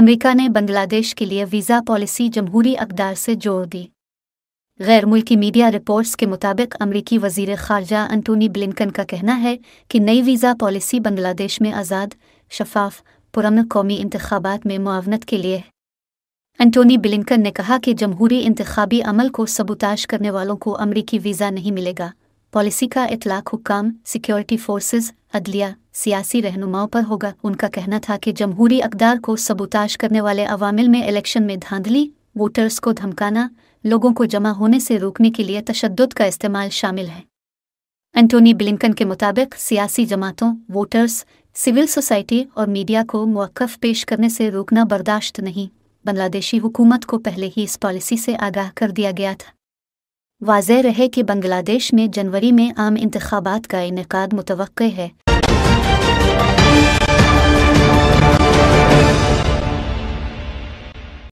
America ने बांग्लादेश के लिए वीज़ा पॉलिसी जमहूरी अकदार से जोड़ दी गैर मुल्की मीडिया रिपोर्ट्स के मुताबिक अमरीकी वजीर खारजा अंटोनी ब्लिंकन का कहना है कि नई वीज़ा पॉलिसी बांग्लादेश में आज़ाद शफाफ पुरम कौमी इंतबात में मुआवनत के लिए एंटोनी ब्लिंकन ने कहा कि जमहूरी इंतबी अमल को सबुताश करने वालों को अमरीकी वीज़ा नहीं मिलेगा पॉलिसी का इतलाक हुकाम सिक्योरिटी फोर्सेस अदलिया सियासी रहनुमाओं पर होगा उनका कहना था कि जमहूरी अकदार को सबूताश करने वाले अवामिल में इलेक्शन में धांधली वोटर्स को धमकाना लोगों को जमा होने से रोकने के लिए तशद का इस्तेमाल शामिल है एंटोनी ब्लिंकन के मुताबिक सियासी जमातों वोटर्स सिविल सोसाइटी और मीडिया को मौक़ पेश करने से रोकना बर्दाश्त नहीं बांग्लादेशी हुकूमत को पहले ही इस पॉलिसी से आगाह कर दिया गया था वाज रहे कि बंग्लादेश में जनवरी में आम इंतबात का इनका मुतव है